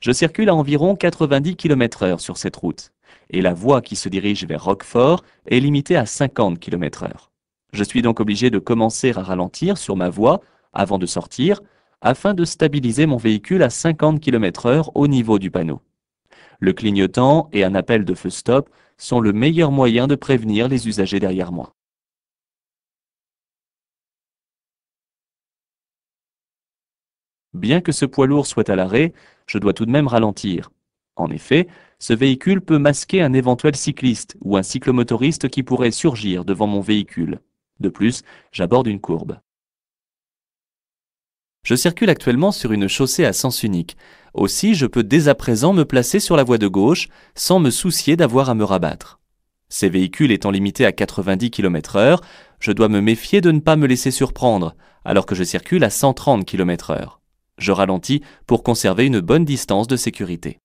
Je circule à environ 90 km heure sur cette route, et la voie qui se dirige vers Roquefort est limitée à 50 km heure. Je suis donc obligé de commencer à ralentir sur ma voie avant de sortir, afin de stabiliser mon véhicule à 50 km heure au niveau du panneau. Le clignotant et un appel de feu stop sont le meilleur moyen de prévenir les usagers derrière moi. Bien que ce poids lourd soit à l'arrêt, je dois tout de même ralentir. En effet, ce véhicule peut masquer un éventuel cycliste ou un cyclomotoriste qui pourrait surgir devant mon véhicule. De plus, j'aborde une courbe. Je circule actuellement sur une chaussée à sens unique. Aussi, je peux dès à présent me placer sur la voie de gauche sans me soucier d'avoir à me rabattre. Ces véhicules étant limités à 90 km/h, je dois me méfier de ne pas me laisser surprendre, alors que je circule à 130 km/h. Je ralentis pour conserver une bonne distance de sécurité.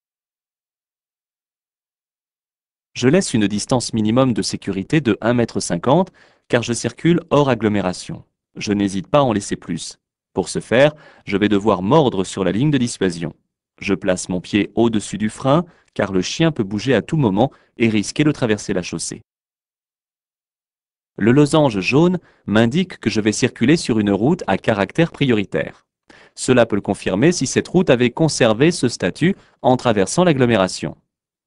Je laisse une distance minimum de sécurité de 1,50 m car je circule hors agglomération. Je n'hésite pas à en laisser plus. Pour ce faire, je vais devoir mordre sur la ligne de dissuasion. Je place mon pied au-dessus du frein car le chien peut bouger à tout moment et risquer de traverser la chaussée. Le losange jaune m'indique que je vais circuler sur une route à caractère prioritaire. Cela peut le confirmer si cette route avait conservé ce statut en traversant l'agglomération.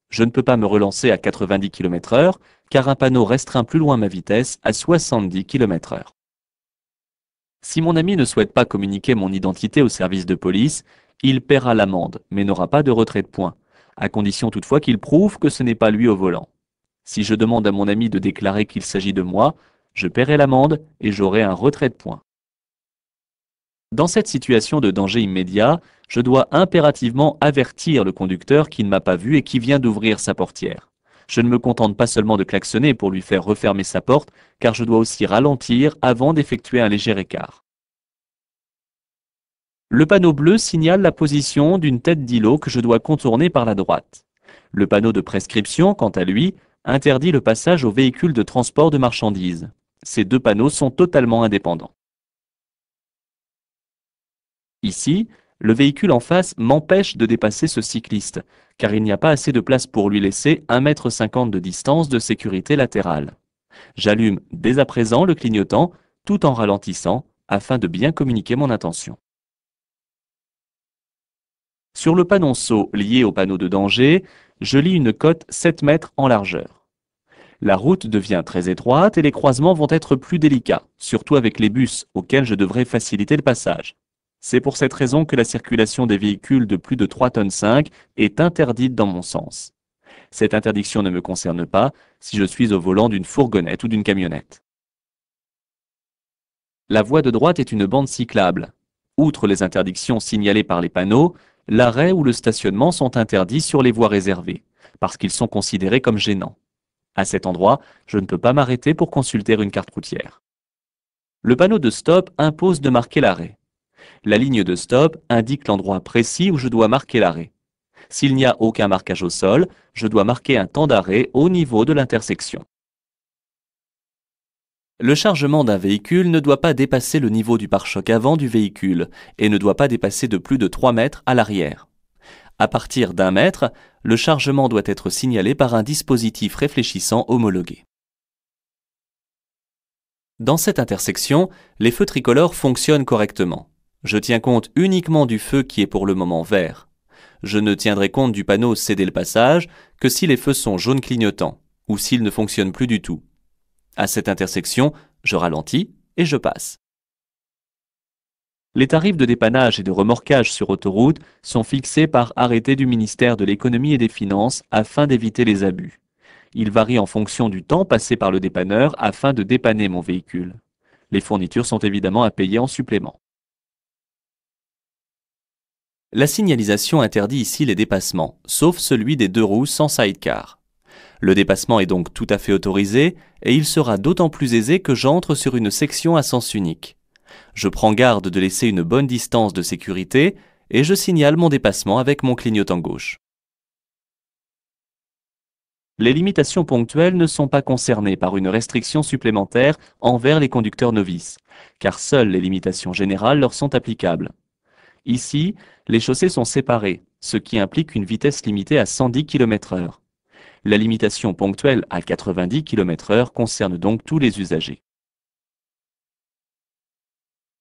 Je ne peux pas me relancer à 90 km/h car un panneau restreint plus loin ma vitesse à 70 km/h. Si mon ami ne souhaite pas communiquer mon identité au service de police, il paiera l'amende, mais n'aura pas de retrait de points, à condition toutefois qu'il prouve que ce n'est pas lui au volant. Si je demande à mon ami de déclarer qu'il s'agit de moi, je paierai l'amende et j'aurai un retrait de points. Dans cette situation de danger immédiat, je dois impérativement avertir le conducteur qui ne m'a pas vu et qui vient d'ouvrir sa portière. Je ne me contente pas seulement de klaxonner pour lui faire refermer sa porte, car je dois aussi ralentir avant d'effectuer un léger écart. Le panneau bleu signale la position d'une tête d'îlot que je dois contourner par la droite. Le panneau de prescription, quant à lui, interdit le passage aux véhicules de transport de marchandises. Ces deux panneaux sont totalement indépendants. Ici, le véhicule en face m'empêche de dépasser ce cycliste, car il n'y a pas assez de place pour lui laisser 1,50 m de distance de sécurité latérale. J'allume dès à présent le clignotant, tout en ralentissant, afin de bien communiquer mon intention. Sur le panonceau lié au panneau de danger, je lis une cote 7 mètres en largeur. La route devient très étroite et les croisements vont être plus délicats, surtout avec les bus auxquels je devrais faciliter le passage. C'est pour cette raison que la circulation des véhicules de plus de 3 tonnes 5 est interdite dans mon sens. Cette interdiction ne me concerne pas si je suis au volant d'une fourgonnette ou d'une camionnette. La voie de droite est une bande cyclable. Outre les interdictions signalées par les panneaux, l'arrêt ou le stationnement sont interdits sur les voies réservées, parce qu'ils sont considérés comme gênants. À cet endroit, je ne peux pas m'arrêter pour consulter une carte routière. Le panneau de stop impose de marquer l'arrêt. La ligne de stop indique l'endroit précis où je dois marquer l'arrêt. S'il n'y a aucun marquage au sol, je dois marquer un temps d'arrêt au niveau de l'intersection. Le chargement d'un véhicule ne doit pas dépasser le niveau du pare-choc avant du véhicule et ne doit pas dépasser de plus de 3 mètres à l'arrière. À partir d'un mètre, le chargement doit être signalé par un dispositif réfléchissant homologué. Dans cette intersection, les feux tricolores fonctionnent correctement. Je tiens compte uniquement du feu qui est pour le moment vert. Je ne tiendrai compte du panneau céder le passage que si les feux sont jaunes clignotants ou s'ils ne fonctionnent plus du tout. À cette intersection, je ralentis et je passe. Les tarifs de dépannage et de remorquage sur autoroute sont fixés par arrêté du ministère de l'Économie et des Finances afin d'éviter les abus. Ils varient en fonction du temps passé par le dépanneur afin de dépanner mon véhicule. Les fournitures sont évidemment à payer en supplément. La signalisation interdit ici les dépassements, sauf celui des deux roues sans sidecar. Le dépassement est donc tout à fait autorisé et il sera d'autant plus aisé que j'entre sur une section à sens unique. Je prends garde de laisser une bonne distance de sécurité et je signale mon dépassement avec mon clignotant gauche. Les limitations ponctuelles ne sont pas concernées par une restriction supplémentaire envers les conducteurs novices, car seules les limitations générales leur sont applicables. Ici, les chaussées sont séparées, ce qui implique une vitesse limitée à 110 km/h. La limitation ponctuelle à 90 km/h concerne donc tous les usagers.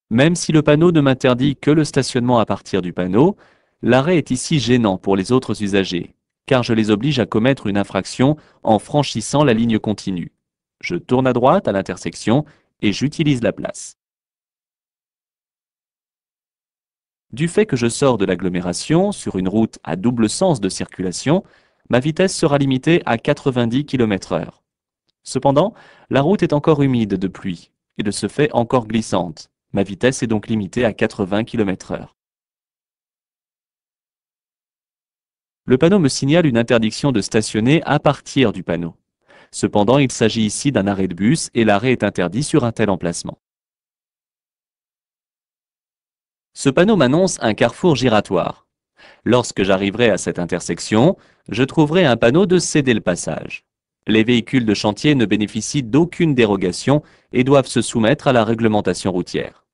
Même si le panneau ne m'interdit que le stationnement à partir du panneau, l'arrêt est ici gênant pour les autres usagers, car je les oblige à commettre une infraction en franchissant la ligne continue. Je tourne à droite à l'intersection et j'utilise la place. Du fait que je sors de l'agglomération sur une route à double sens de circulation, ma vitesse sera limitée à 90 km/h. Cependant, la route est encore humide de pluie et de ce fait encore glissante. Ma vitesse est donc limitée à 80 km/h. Le panneau me signale une interdiction de stationner à partir du panneau. Cependant, il s'agit ici d'un arrêt de bus et l'arrêt est interdit sur un tel emplacement. Ce panneau m'annonce un carrefour giratoire. Lorsque j'arriverai à cette intersection, je trouverai un panneau de céder le passage. Les véhicules de chantier ne bénéficient d'aucune dérogation et doivent se soumettre à la réglementation routière.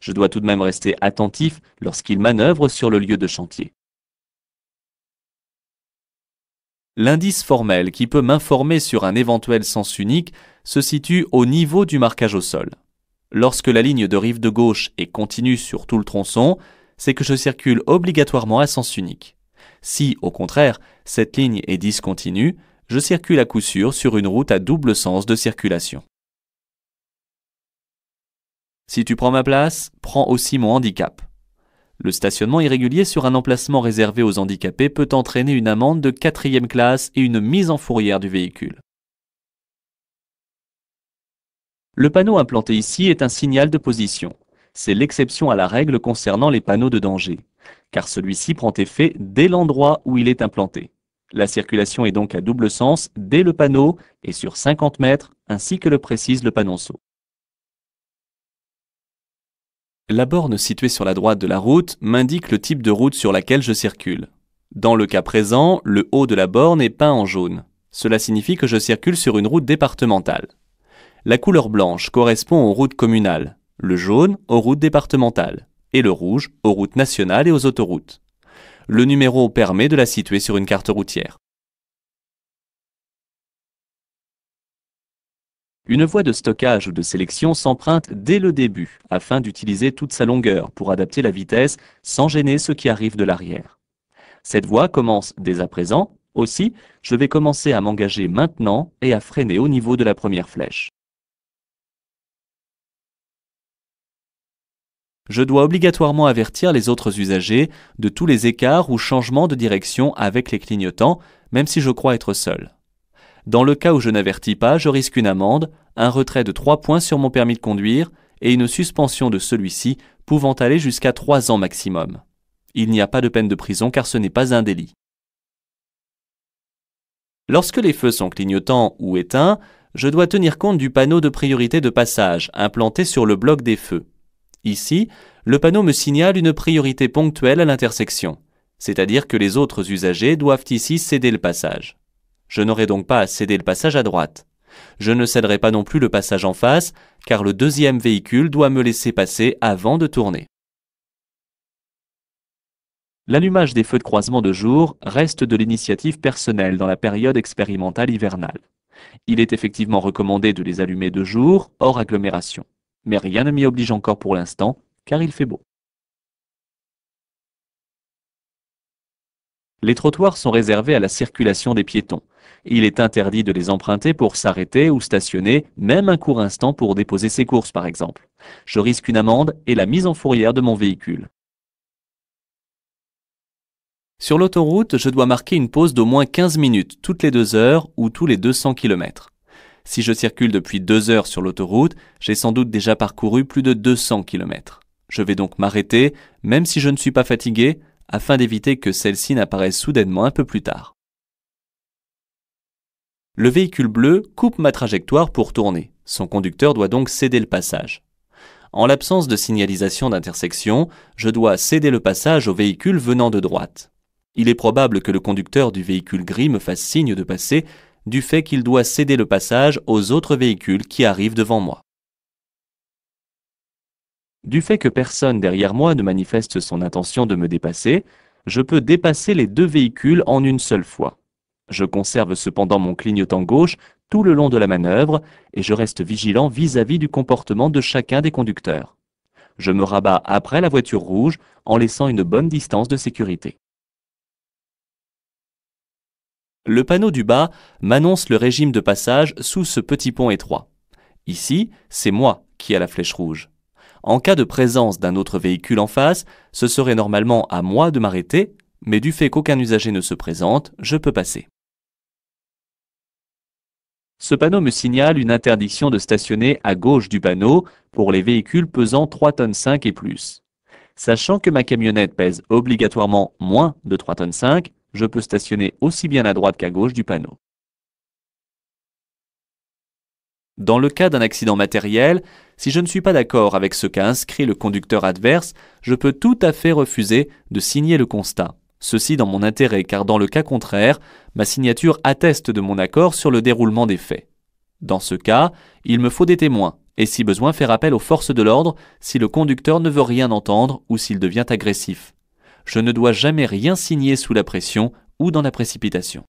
Je dois tout de même rester attentif lorsqu'ils manœuvrent sur le lieu de chantier. L'indice formel qui peut m'informer sur un éventuel sens unique se situe au niveau du marquage au sol lorsque la ligne de rive de gauche est continue sur tout le tronçon, c'est que je circule obligatoirement à sens unique. Si, au contraire, cette ligne est discontinue, je circule à coup sûr sur une route à double sens de circulation. Si tu prends ma place, prends aussi mon handicap. Le stationnement irrégulier sur un emplacement réservé aux handicapés peut entraîner une amende de quatrième classe et une mise en fourrière du véhicule. Le panneau implanté ici est un signal de position. C'est l'exception à la règle concernant les panneaux de danger, car celui-ci prend effet dès l'endroit où il est implanté. La circulation est donc à double sens dès le panneau et sur 50 mètres, ainsi que le précise le panonceau. La borne située sur la droite de la route m'indique le type de route sur laquelle je circule. Dans le cas présent, le haut de la borne est peint en jaune. Cela signifie que je circule sur une route départementale. La couleur blanche correspond aux routes communales, le jaune aux routes départementales et le rouge aux routes nationales et aux autoroutes. Le numéro permet de la situer sur une carte routière. Une voie de stockage ou de sélection s'emprunte dès le début afin d'utiliser toute sa longueur pour adapter la vitesse sans gêner ceux qui arrivent de l'arrière. Cette voie commence dès à présent, aussi je vais commencer à m'engager maintenant et à freiner au niveau de la première flèche. je dois obligatoirement avertir les autres usagers de tous les écarts ou changements de direction avec les clignotants, même si je crois être seul. Dans le cas où je n'avertis pas, je risque une amende, un retrait de 3 points sur mon permis de conduire et une suspension de celui-ci pouvant aller jusqu'à 3 ans maximum. Il n'y a pas de peine de prison car ce n'est pas un délit. Lorsque les feux sont clignotants ou éteints, je dois tenir compte du panneau de priorité de passage implanté sur le bloc des feux. Ici, le panneau me signale une priorité ponctuelle à l'intersection, c'est-à-dire que les autres usagers doivent ici céder le passage. Je n'aurai donc pas à céder le passage à droite. Je ne céderai pas non plus le passage en face, car le deuxième véhicule doit me laisser passer avant de tourner. L'allumage des feux de croisement de jour reste de l'initiative personnelle dans la période expérimentale hivernale. Il est effectivement recommandé de les allumer de jour, hors agglomération mais rien ne m'y oblige encore pour l'instant, car il fait beau. Les trottoirs sont réservés à la circulation des piétons. Il est interdit de les emprunter pour s'arrêter ou stationner, même un court instant pour déposer ses courses par exemple. Je risque une amende et la mise en fourrière de mon véhicule. Sur l'autoroute, je dois marquer une pause d'au moins 15 minutes toutes les 2 heures ou tous les 200 km. Si je circule depuis deux heures sur l'autoroute, j'ai sans doute déjà parcouru plus de 200 km. Je vais donc m'arrêter, même si je ne suis pas fatigué, afin d'éviter que celle-ci n'apparaisse soudainement un peu plus tard. Le véhicule bleu coupe ma trajectoire pour tourner. Son conducteur doit donc céder le passage. En l'absence de signalisation d'intersection, je dois céder le passage au véhicule venant de droite. Il est probable que le conducteur du véhicule gris me fasse signe de passer du fait qu'il doit céder le passage aux autres véhicules qui arrivent devant moi. Du fait que personne derrière moi ne manifeste son intention de me dépasser, je peux dépasser les deux véhicules en une seule fois. Je conserve cependant mon clignotant gauche tout le long de la manœuvre et je reste vigilant vis-à-vis du comportement de chacun des conducteurs. Je me rabats après la voiture rouge en laissant une bonne distance de sécurité. Le panneau du bas m'annonce le régime de passage sous ce petit pont étroit. Ici, c'est moi qui ai la flèche rouge. En cas de présence d'un autre véhicule en face, ce serait normalement à moi de m'arrêter, mais du fait qu'aucun usager ne se présente, je peux passer. Ce panneau me signale une interdiction de stationner à gauche du panneau pour les véhicules pesant 3,5 tonnes et plus. Sachant que ma camionnette pèse obligatoirement moins de 3,5 tonnes, je peux stationner aussi bien à droite qu'à gauche du panneau. Dans le cas d'un accident matériel, si je ne suis pas d'accord avec ce qu'a inscrit le conducteur adverse, je peux tout à fait refuser de signer le constat. Ceci dans mon intérêt, car dans le cas contraire, ma signature atteste de mon accord sur le déroulement des faits. Dans ce cas, il me faut des témoins, et si besoin faire appel aux forces de l'ordre si le conducteur ne veut rien entendre ou s'il devient agressif je ne dois jamais rien signer sous la pression ou dans la précipitation.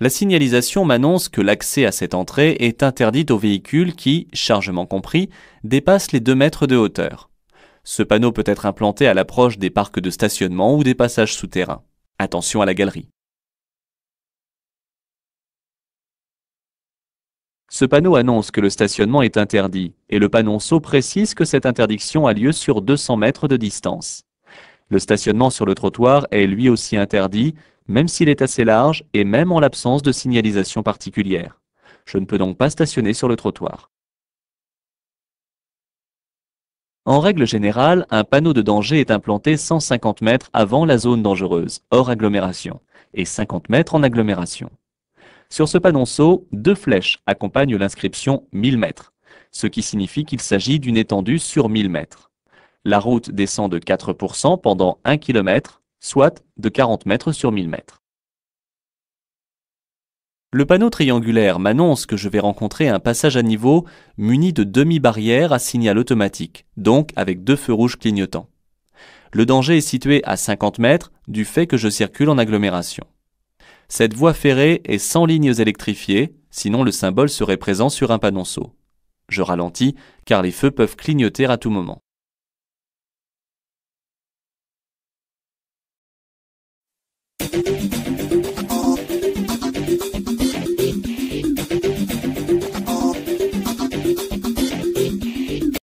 La signalisation m'annonce que l'accès à cette entrée est interdit aux véhicules qui, chargement compris, dépassent les 2 mètres de hauteur. Ce panneau peut être implanté à l'approche des parcs de stationnement ou des passages souterrains. Attention à la galerie. Ce panneau annonce que le stationnement est interdit, et le panonceau précise que cette interdiction a lieu sur 200 mètres de distance. Le stationnement sur le trottoir est lui aussi interdit, même s'il est assez large et même en l'absence de signalisation particulière. Je ne peux donc pas stationner sur le trottoir. En règle générale, un panneau de danger est implanté 150 mètres avant la zone dangereuse, hors agglomération, et 50 mètres en agglomération. Sur ce panonceau, deux flèches accompagnent l'inscription 1000 mètres, ce qui signifie qu'il s'agit d'une étendue sur 1000 mètres. La route descend de 4% pendant 1 km, soit de 40 mètres sur 1000 mètres. Le panneau triangulaire m'annonce que je vais rencontrer un passage à niveau muni de demi-barrières à signal automatique, donc avec deux feux rouges clignotants. Le danger est situé à 50 mètres du fait que je circule en agglomération. Cette voie ferrée est sans lignes électrifiées, sinon le symbole serait présent sur un panonceau. Je ralentis, car les feux peuvent clignoter à tout moment.